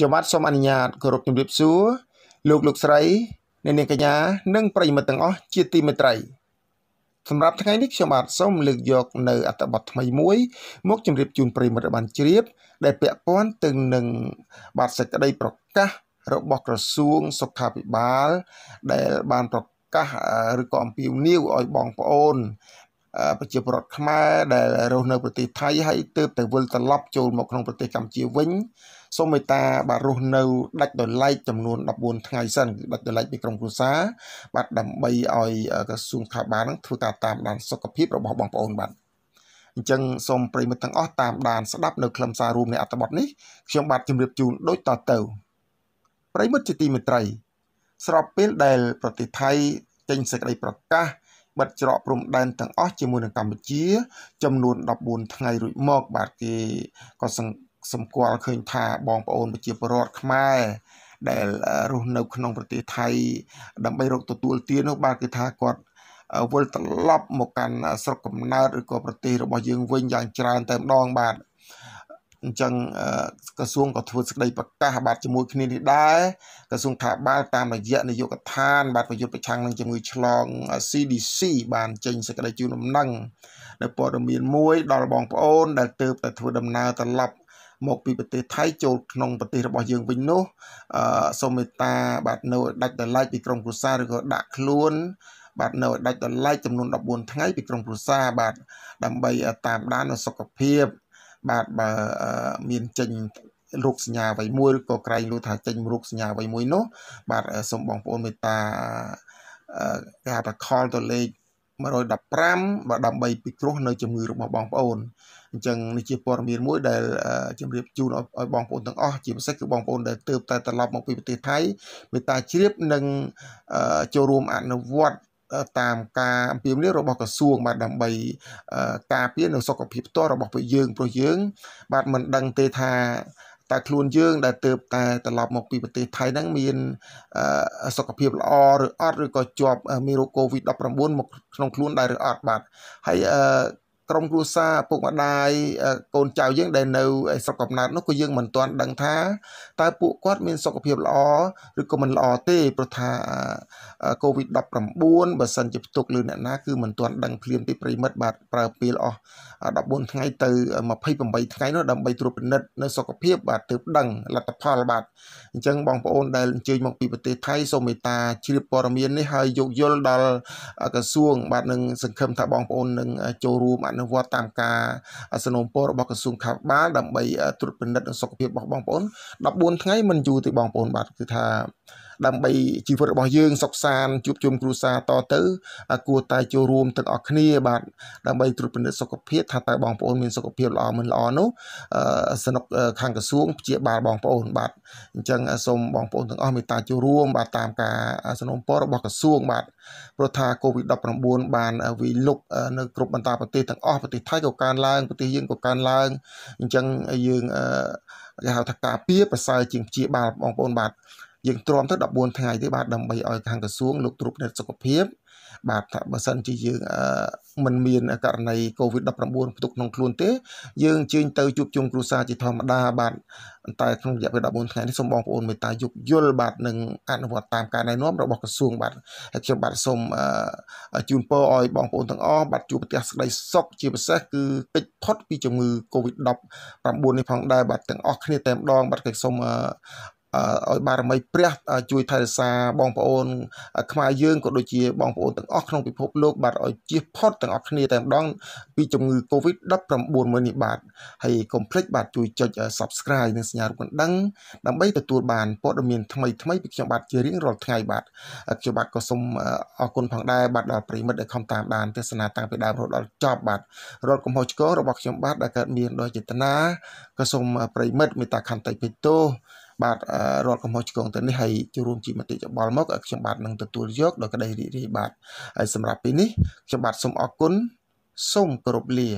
ខ្ញុំបាទសូមអនុញ្ញាតគោរពជំរាបសួរលោកលោកស្រីអ្នកនាងកញ្ញា និងប្រិយមិត្តទាំងអស់ជាទីមេត្រីសម្រាប់ថ្ងៃនេះខ្ញុំបាទសូមលើកយក នៅ អត្ថបទថ្មីមួយ មកជម្រាបជូនប្រិយមិត្តបានជ្រាបដែល ពាក់ព័ន្ធទៅនឹងបាទសេចក្តីប្រកាស របស់ក្រសួងសុខាភិបាលដែលបានប្រកាសឬក៏អំពាវនាវឲ្យបងប្អូនប្រជាពលរដ្ឋខ្មែរដែលរស់នៅ ប្រទេសថៃហើយទើបតែវិលត្រឡប់ចូលមកក្នុងប្រទេសកម្ពុជាវិញសូមមេត្តាបាទរស់នៅដាច់ដោយឡែកចំនួន14ថ្ងៃសិនគឺដាច់ដោយឡែកពីក្រមគ្រួសារបាទដើម្បីឲ្យក្រសួងខាបានធ្វើការតាមដានសុខភាពរបស់បងប្អូនបាទអញ្ចឹងសូមប្រិមិត្តទាំងអស់តាមដានស្ដាប់នៅខ្លឹមសាររួមនៃអត្ថបទនេះខ្ញុំបាទជម្រាបជូនដូចតទៅប្រិមិត្តជាទីមេត្រី ស្របពេលដែលប្រទេសថៃចេញសេចក្តីប្រកាសបិទច្រកព្រំដែនទាំងអស់ជាមួយនឹងកម្ពុជា ចំនួន14ថ្ងៃរួចមកបាទគេក៏សម្គាល់ឃើញថាបងប្អូនប្រជាពលរដ្ឋខ្មែរដែលរស់នៅក្នុងប្រទេសថៃដើម្បីរកទទួលទាននោះបាទគឺថាគាត់វិលត្រឡប់មកកាន់ស្រុកកំណើតឬក៏ប្រទេសរបស់យើងវិញយ៉ាងច្រើនតែម្ដងបាទអញ្ចឹងក្រសួងក៏ធ្វើសេចក្តីប្រកាសបាទជាមួយគ្នានេះដែរក្រសួងថាបាលតាមរយៈនយោបាយកឋាន បាទប្រយុទ្ធប្រឆាំងនឹងជំងឺឆ្លង CDC បានចេញសេចក្តីជូនដំណឹងនៅព័ត៌មានមួយដល់បងប្អូន ដែលទើបតែធ្វើដំណើរត្រឡប់មក ពីប្រទេសថៃចូលក្នុងប្រទេសរបស់យើងវិញនោះអឺសូមមេត្តាបាទនៅដាច់ដライពីក្រមគ្រួសារឬក៏ដាក់ខ្លួន បាទនៅដាច់ដライចំនួន14ថ្ងៃពីក្រមគ្រួសារបាទដើម្បីតាមដានសុខភាពបាទបើមានចេញរោគសញ្ញាអ្វីមួយឬក៏ក្រែងលូថាចេញរោគសញ្ញាអ្វីមួយនោះ បាទសូមបងប្អូនមេត្តាគេហៅថា call ទៅលេខ115បើដើម្បីពិគ្រោះនៅជំងឺរបស់បងប្អូនអញ្ចឹងនេះជាព័ត៌មានមួយដែលជំរាបជូនឲ្យបងប្អូនទាំងអស់ជាពិសេសគឺបងប្អូនដែលទើបតែត្រឡប់មកពីប្រទេសថៃមេត្តាជ្រាបនិងចូលរួមអនុវត្តតាមការអំពាវនាវរបស់ក្រសួងបាទដើម្បីការពារនៅសុខភាពផ្ទាល់របស់ពួកយើងព្រោះយើង បាទមិនដឹងទេថាតើខ្លួនយើង ដែលទៅតែត្រឡប់មកពីប្រទេសថៃហ្នឹងមានសុខភាពល្អឬអត់ឬក៏ជាប់មានរោគ COVID-19 មកក្នុងខ្លួនដែរឬអត់បាទហើយក្រុមគ្រួសារពុកម្ដាយកូនចៅយើងដែលនៅស្រុកកំណើតនោះក៏យើងមិនទាន់ដឹងថាតើពួកគាត់មានសុខភាពល្អឬក៏មិនល្អទេព្រោះថា COVID-19 បើសិនជាផ្ទុកលើអ្នកណាគឺមិនទាន់ដឹងភ្លាមទេប្រិមិត្តបាទប្រើពេលអស់14ថ្ងៃទៅ28ថ្ងៃនោះដើម្បីត្រួតពិនិត្យនៅសុខភាពបាទទើបដឹងលទ្ធផលបាទអញ្ចឹងបងប្អូនដែលអញ្ជើញមកពីប្រទេសថៃសូមមេត្តាជ្រាបព័ត៌មាននេះហើយយោគយល់ដល់ក្រសួង បាទនឹងសង្ឃឹមថាបងប្អូននឹងចូលរួមអនុនុវត្តតាមការសំណូមពររបស់ក្រសួងខាងបាលដើម្បីត្រួតពិនិត្យសុខភាពរបស់បងប្អូន14ថ្ងៃមិនយូរទេបងប្អូនបាទគឺថាដើម្បីជីវិតរបស់យើងសុខសាន្តជួបជុំគ្រួសារតទៅគួរតែចូលរួមទាំងអស់គ្នាបាទដើម្បីត្រួតពិនិត្យសុខភាពថាតើបងប្អូនមានសុខភាពល្អមិនល្អនោះសនុកខាងក្រសួងព្យាបាលបងប្អូនបាទអញ្ចឹងសូមបងប្អូនទាំងអស់មេត្តាចូលរួមបាទតាមការสนับสนุนរបស់ក្រសួងបាទព្រោះថា COVID-19 បានវាលុកនៅគ្រប់បណ្ដាប្រទេសទាំងអស់ប្រទេសថៃក៏កើនឡើងប្រទេសយើងក៏កើនឡើងអញ្ចឹងយើងគេហៅថាការពារប្រសើរជាងព្យាបាលបងប្អូនបាទយើងទ្រាំទៅ14ថ្ងៃទេបាទដើម្បីឲ្យខាងក្រសួងលោកត្រួតពិនិត្យសុខភាពបាទថាបើសិនជាយើងមិនមានករណី COVID-19 ផ្ទុកក្នុងខ្លួនទេយើងជើញទៅជួបជុំគ្រួសារជាធម្មតាបាទតែក្នុងរយៈពេល14ថ្ងៃនេះសូមបងប្អូនមេត្តាយោគយល់បាទនឹងអនុវត្តតាមការណែនាំរបស់ក្រសួងបាទហើយខ្ញុំបាទសូមជូនពរឲ្យបងប្អូនទាំងអស់បាទជួបប្រទះសេចក្តីសុខជាពិសេសគឺកិច្ចផុតពីជំងឺ COVID-19 នេះផងដែរបាទទាំងអស់គ្នាតែម្ដងបាទគេសូមឲ្យបារមីព្រះជួយថែរក្សាបងប្អូន ខ្មែរយើងក៏ដូចជាបងប្អូនទាំងអស់ក្នុងពិភពលោកបាទឲ្យជៀសផុតទាំងអស់គ្នាតែម្ដង ពីជំងឺ Covid-19 មួយនេះបាទហើយកុំភ្លេចបាទជួយចុច Subscribe និងសញ្ញារូបកណ្ដឹង ដើម្បីទទួលបានព័ត៌មានថ្មីថ្មីពីខ្ញុំបាទជារៀងរាល់ថ្ងៃបាទខ្ញុំបាទក៏សូមអរគុណផងដែរបាទដល់ប្រិមិត្តដែលខំតាមដាន ទស្សនាតាំងពីដើមរហូតដល់ចប់បាទរាល់កំហុសឆ្គងរបស់ខ្ញុំបាទដែលកើតមានដោយចេតនាក៏សូមប្រិមិត្តមេត្តាខន្តីពេញទោសបាទរត់កំហុសឆ្គងទៅនេះហើយចូលរួមជាមតិយោបល់មកខ្ញុំបាទនឹងទទួលយកដល់ក្តីរីករាយបាទហើយសម្រាប់ពេលនេះខ្ញុំបាទសូមអរគុណសូមគោរពលា